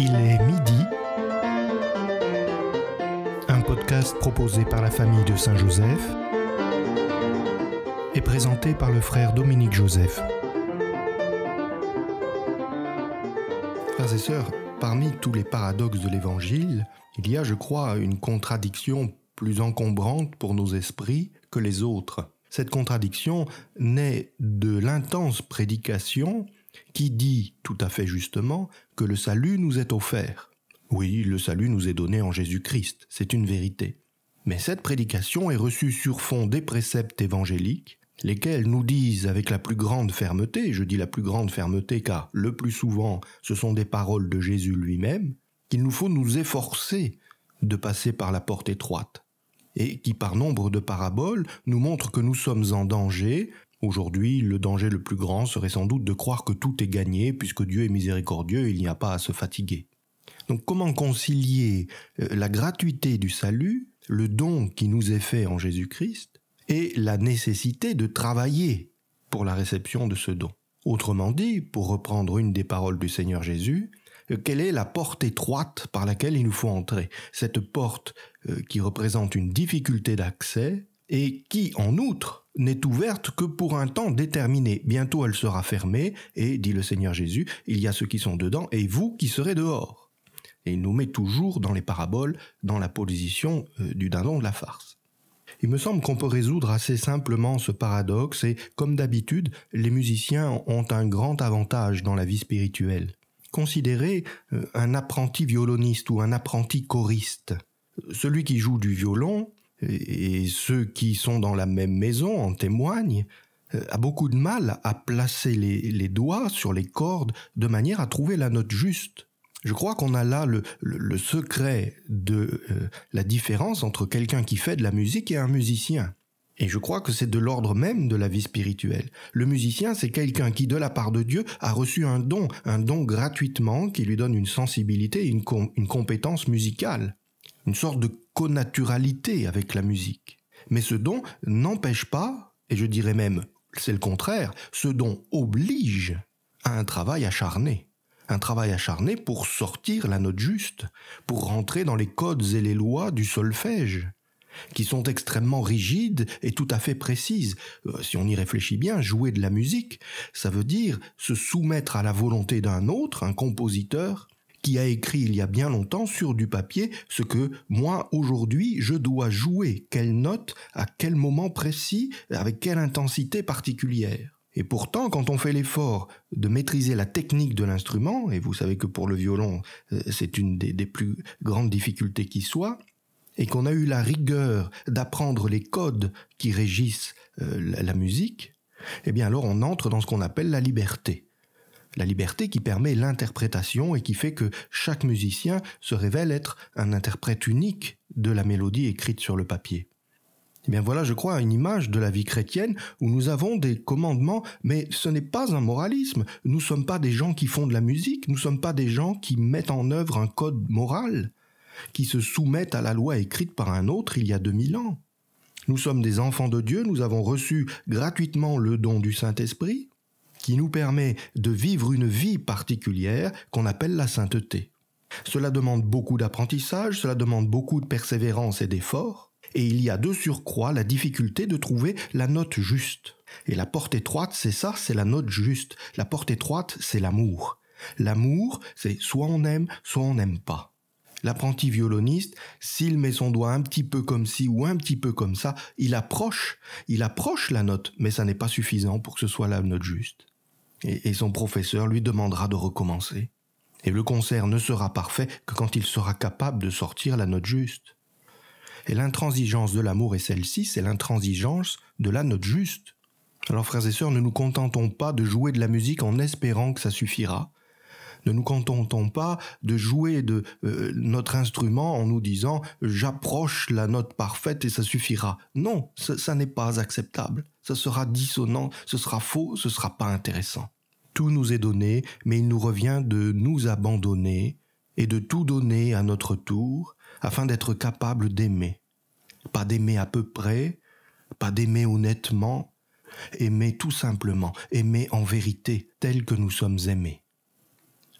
Il est midi. Un podcast proposé par la famille de Saint-Joseph et présenté par le frère Dominique Joseph. Frères et sœurs, parmi tous les paradoxes de l'Évangile, il y a, je crois, une contradiction plus encombrante pour nos esprits que les autres. Cette contradiction naît de l'intense prédication qui dit tout à fait justement que le salut nous est offert. Oui, le salut nous est donné en Jésus-Christ, c'est une vérité. Mais cette prédication est reçue sur fond des préceptes évangéliques, lesquels nous disent avec la plus grande fermeté, je dis la plus grande fermeté car le plus souvent ce sont des paroles de Jésus lui-même, qu'il nous faut nous efforcer de passer par la porte étroite, et qui par nombre de paraboles nous montrent que nous sommes en danger Aujourd'hui, le danger le plus grand serait sans doute de croire que tout est gagné, puisque Dieu est miséricordieux, il n'y a pas à se fatiguer. Donc comment concilier euh, la gratuité du salut, le don qui nous est fait en Jésus-Christ, et la nécessité de travailler pour la réception de ce don Autrement dit, pour reprendre une des paroles du Seigneur Jésus, euh, quelle est la porte étroite par laquelle il nous faut entrer Cette porte euh, qui représente une difficulté d'accès et qui, en outre, n'est ouverte que pour un temps déterminé. Bientôt elle sera fermée, et, dit le Seigneur Jésus, il y a ceux qui sont dedans et vous qui serez dehors. Et il nous met toujours dans les paraboles, dans la position euh, du dindon de la farce. Il me semble qu'on peut résoudre assez simplement ce paradoxe et, comme d'habitude, les musiciens ont un grand avantage dans la vie spirituelle. Considérez euh, un apprenti violoniste ou un apprenti choriste. Celui qui joue du violon et ceux qui sont dans la même maison en témoignent, euh, a beaucoup de mal à placer les, doigts sur les cordes de manière à trouver la note juste. Je crois qu'on a là le, secret de euh, la différence entre quelqu'un qui fait de la musique et un musicien. Et je crois que c'est de l'ordre même de la vie spirituelle. Le musicien, c'est quelqu'un qui, de la part de Dieu, a reçu un don, un don gratuitement qui lui donne une sensibilité une compétence musicale une sorte de connaturalité avec la musique. Mais ce don n'empêche pas, et je dirais même c'est le contraire, ce don oblige à un travail acharné. Un travail acharné pour sortir la note juste, pour rentrer dans les codes et les lois du solfège, qui sont extrêmement rigides et tout à fait précises. Euh, si on y réfléchit bien, jouer de la musique, ça veut dire se soumettre à la volonté d'un autre, un compositeur, qui a écrit il y a bien longtemps sur du papier ce que moi aujourd'hui je dois jouer, quelle note, à quel moment précis, avec quelle intensité particulière. Et pourtant, quand on fait l'effort de maîtriser la technique de l'instrument, et vous savez que pour le violon, euh, c'est une des, plus grandes difficultés qui soit, et qu'on a eu la rigueur d'apprendre les codes qui régissent euh, la, la musique, eh bien alors on entre dans ce qu'on appelle la liberté. La liberté qui permet l'interprétation et qui fait que chaque musicien se révèle être un interprète unique de la mélodie écrite sur le papier. Eh bien voilà, je crois, une image de la vie chrétienne où nous avons des commandements, mais ce n'est pas un moralisme. Nous ne sommes pas des gens qui font de la musique, nous ne sommes pas des gens qui mettent en œuvre un code moral, qui se soumettent à la loi écrite par un autre il y a 2000 ans. Nous sommes des enfants de Dieu, nous avons reçu gratuitement le don du Saint-Esprit, qui nous permet de vivre une vie particulière qu'on appelle la sainteté. Cela demande beaucoup d'apprentissage, cela demande beaucoup de persévérance et d'effort, et il y a de surcroît la difficulté de trouver la note juste. Et la porte étroite, c'est ça, c'est la note juste. La porte étroite, c'est l'amour. L'amour, c'est soit on aime, soit on n'aime pas. L'apprenti violoniste, s'il met son doigt un petit peu comme ci ou un petit peu comme ça, il approche, il approche la note, mais ça n'est pas suffisant pour que ce soit la note juste et, son professeur lui demandera de recommencer. Et le concert ne sera parfait que quand il sera capable de sortir la note juste. Et l'intransigeance de l'amour est celle-ci, c'est l'intransigeance de la note juste. Alors frères et sœurs, ne nous contentons pas de jouer de la musique en espérant que ça suffira, ne nous contentons pas de jouer de euh, notre instrument en nous disant j'approche la note parfaite et ça suffira. Non, ça, n'est pas acceptable. Ça sera dissonant, ce sera faux, ce sera pas intéressant. Tout nous est donné, mais il nous revient de nous abandonner et de tout donner à notre tour afin d'être capable d'aimer. Pas d'aimer à peu près, pas d'aimer honnêtement, aimer tout simplement, aimer en vérité, tel que nous sommes aimés.